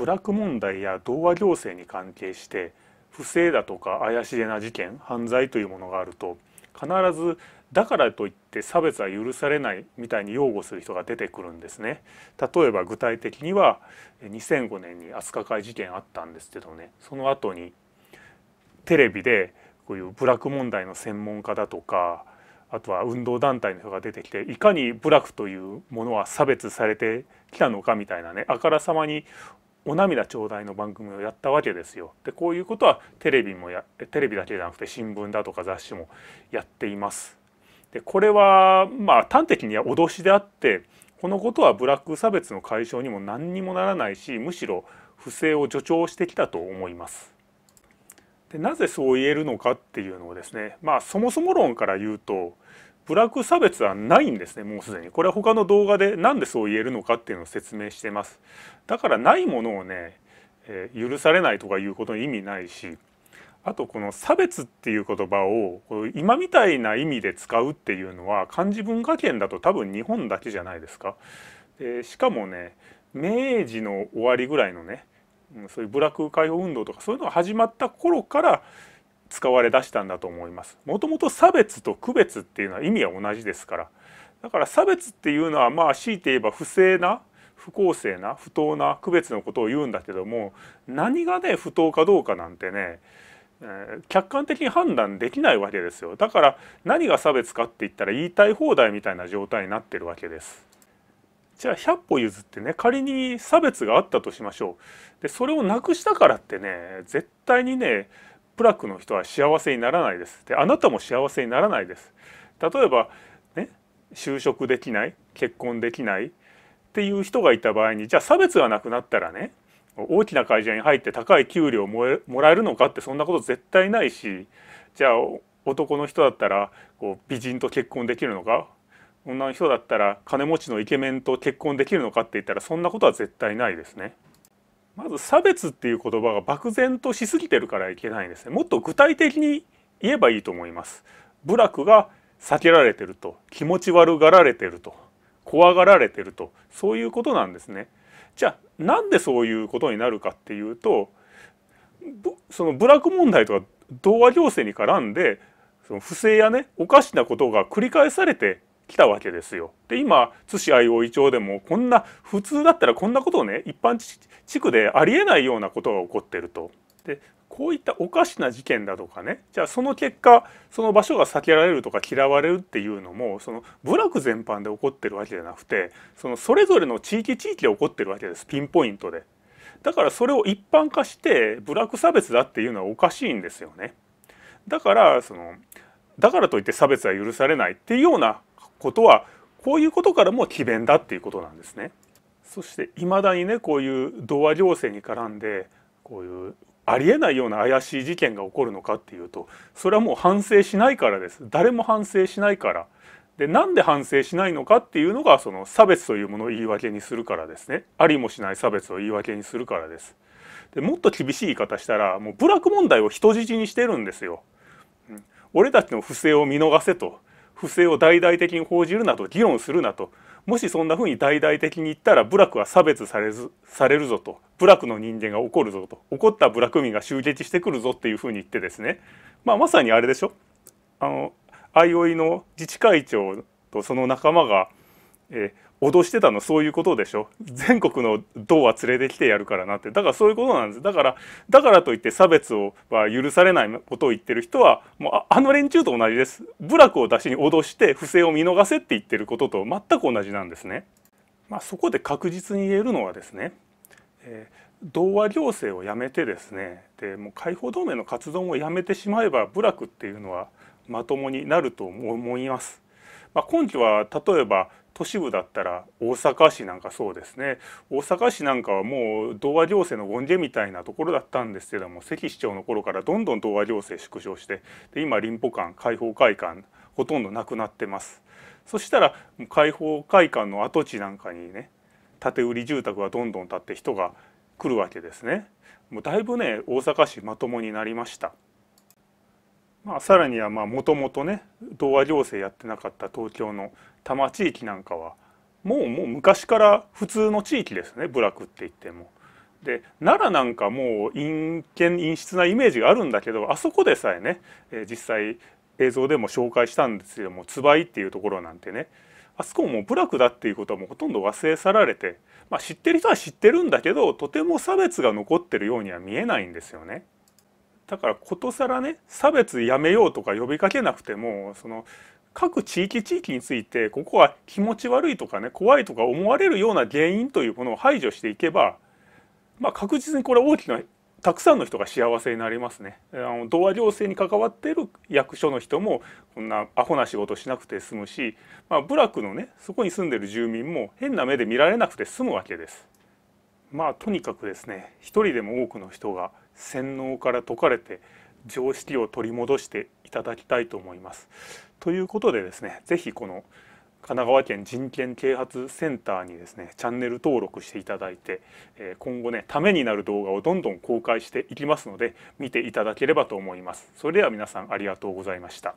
部落問題や童話行政に関係して不正だとか怪しげな事件犯罪というものがあると必ずだからといって差別は許されないみたいに擁護する人が出てくるんですね例えば具体的には2005年に飛鳥会事件あったんですけどねその後にテレビでこういう部落問題の専門家だとかあとは運動団体の人が出てきていかに部落というものは差別されてきたのかみたいなねあからさまにお涙頂戴の番組をやったわけですよ。でこういうことはテレビもやテレビだけじゃなくて新聞だとか雑誌もやっています。でこれはまあ端的には脅しであってこのことはブラック差別の解消にも何にもならないしむしろ不正を助長してきたと思います。でなぜそう言えるのかっていうのをですねまあそもそも論から言うとブラック差別はないんですねもうすでにこれは他の動画で何でそう言えるのかっていうのを説明してますだからないものをね、えー、許されないとかいうことに意味ないしあとこの差別っていう言葉を今みたいな意味で使うっていうのは漢字文化圏だと多分日本だけじゃないですか、しかもね明治の終わりぐらいのねそういうブラック解放運動とかそういうのが始まった頃から使われ出したんだと思います。もともと差別と区別っていうのは意味は同じですからだから差別っていうのはまあ強いて言えば不正な不公正な不当な区別のことを言うんだけども何がね不当かどうかなんてね客観的に判断できないわけですよだから何が差別かって言ったら言いたい放題みたいな状態になってるわけです。じゃあ100歩譲ってね仮に差別があったとしましょう。でそれをなくしたからってね絶対にねプラクの人は幸せにならないですであなたも幸せにならないです例えばね就職できない結婚できないっていう人がいた場合にじゃあ差別がなくなったらね大きな会社に入って高い給料をもらえるのかってそんなこと絶対ないしじゃあ男の人だったらこう美人と結婚できるのか女の人だったら金持ちのイケメンと結婚できるのかって言ったらそんなことは絶対ないですね。まず差別っていう言葉が漠然としすぎてるからいけないんですねもっと具体的に言えばいいと思います部落が避けられてると気持ち悪がられてると怖がられてるとそういうことなんですねじゃあなんでそういうことになるかっていうとその部落問題とか同和行政に絡んでその不正やねおかしなことが繰り返されて来たわけですよ。で今津市愛生町でもこんな普通だったらこんなことをね一般地区でありえないようなことが起こってると。でこういったおかしな事件だとかねじゃあその結果その場所が避けられるとか嫌われるっていうのもその部落全般で起こってるわけじゃなくてそのそれぞれの地域地域で起こってるわけですピンポイントで。だからそれを一般化して部落差別だっていうのはおかしいんですよね。だからそのだからといって差別は許されないっていうようなことはこういうことからも詭弁だっていうことなんですね。そして未だにねこういう童話行政に絡んでこういうありえないような怪しい事件が起こるのかっていうとそれはもう反省しないからです誰も反省しないからでなんで反省しないのかっていうのがその差別というものを言い訳にするからですねありもしない差別を言い訳にするからですでもっと厳しい言い方したらもう部落問題を人質にしてるんですよ、うん、俺たちの不正を見逃せと不正を大々的に報じるなと議論するなともしそんなふうに大々的に言ったら部落は差別されずされるぞと部落の人間が怒るぞと怒った部落民が襲撃してくるぞっていうふうに言ってですね、まあ、まさにあれでしょあの相生の自治会長とその仲間が、えー、脅してたのそういうことでしょ全国の道は連れてきてやるからなってだからそういうことなんですだからだからといって差別をは許されないことを言ってる人はもうあの連中と同じです部落を出しに脅して不正を見逃せって言ってることと全く同じなんですね。まあ、そこで確実に言えるのはですね、えー、同和行政をやめてですねでもう解放同盟の活動もやめてしまえば部落っていうのはまともになると思います。まあ、根拠は例えば都市部だったら大阪市なんかそうですね大阪市なんかはもう童話行政の権限みたいなところだったんですけども関市長の頃からどんどん童話行政縮小してで今林保館開放会館ほとんどなくなってますそしたら開放会館の跡地なんかにね建て売り住宅がどんどん建って人が来るわけですねもうだいぶね大阪市まともになりました。まあ、さらにはもともとね童話行政やってなかった東京の多摩地域なんかはもうもう昔から普通の地域ですね部落って言っても。で奈良なんかもう陰険陰湿なイメージがあるんだけどあそこでさえね、え実際映像でも紹介したんですけどもつばいっていうところなんてねあそこも部落だっていうことはもうほとんど忘れ去られて、まあ、知ってる人は知ってるんだけどとても差別が残ってるようには見えないんですよね。だからことさらね差別やめようとか呼びかけなくてもその各地域地域についてここは気持ち悪いとかね怖いとか思われるような原因というものを排除していけば、まあ、確実にこれ大きなたくさんの人が幸せになりますね。あの童話行政に関わっている役所の人もこんなアホな仕事しなくて済むし、まあ、部落のねそこに住んでる住民も変な目で見られなくて済むわけです。まあとにかくですね一人でも多くの人が洗脳から解かれて常識を取り戻していただきたいと思います。ということでですね是非この神奈川県人権啓発センターにですねチャンネル登録していただいて今後ねためになる動画をどんどん公開していきますので見ていただければと思います。それでは皆さんありがとうございました。